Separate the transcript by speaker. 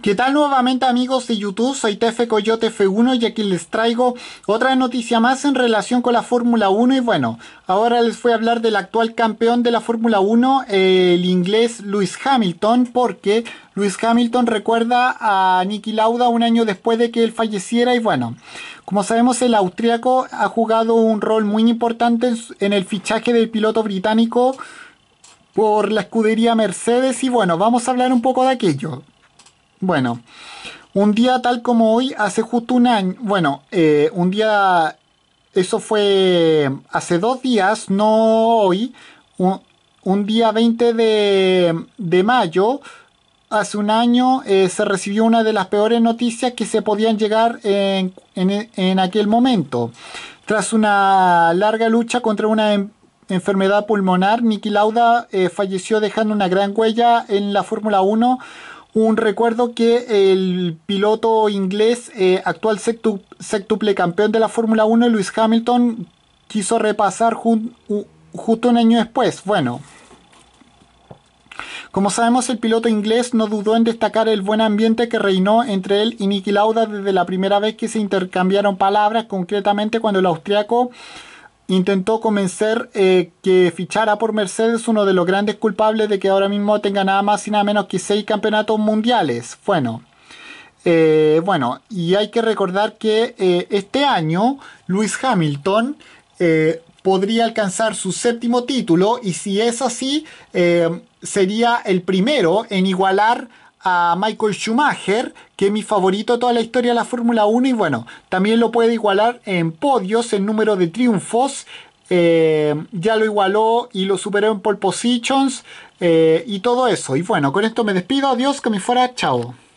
Speaker 1: ¿Qué tal nuevamente amigos de YouTube? Soy TF Coyote F1 y aquí les traigo otra noticia más en relación con la Fórmula 1 y bueno, ahora les voy a hablar del actual campeón de la Fórmula 1, el inglés Lewis Hamilton, porque Lewis Hamilton recuerda a Niki Lauda un año después de que él falleciera y bueno, como sabemos el austriaco ha jugado un rol muy importante en el fichaje del piloto británico por la escudería Mercedes y bueno, vamos a hablar un poco de aquello. Bueno, un día tal como hoy, hace justo un año, bueno, eh, un día, eso fue hace dos días, no hoy, un, día 20 de, mayo, hace un año, eh, se recibió una de las peores noticias que se podían llegar en, aquel momento. Tras una larga lucha contra una enfermedad pulmonar, Niki Lauda eh, falleció dejando una gran huella en la Fórmula 1 un recuerdo que el piloto inglés, eh, actual septuple campeón de la Fórmula 1, Lewis Hamilton, quiso repasar justo un año después. Bueno, como sabemos, el piloto inglés no dudó en destacar el buen ambiente que reinó entre él y Niki Lauda desde la primera vez que se intercambiaron palabras, concretamente cuando el austriaco intentó convencer eh, que fichara por Mercedes uno de los grandes culpables de que ahora mismo tenga nada más y nada menos que seis campeonatos mundiales. Bueno, eh, bueno y hay que recordar que eh, este año Luis Hamilton podría alcanzar su séptimo título y si es así, sería el primero en igualar a Michael Schumacher, que es mi favorito de toda la historia de la Fórmula 1 y bueno, también lo puede igualar en podios, en número de triunfos. Eh, ya lo igualó y lo superó en pole positions eh, y todo eso. Y bueno, con esto me despido. Adiós, que me fuera. Chao.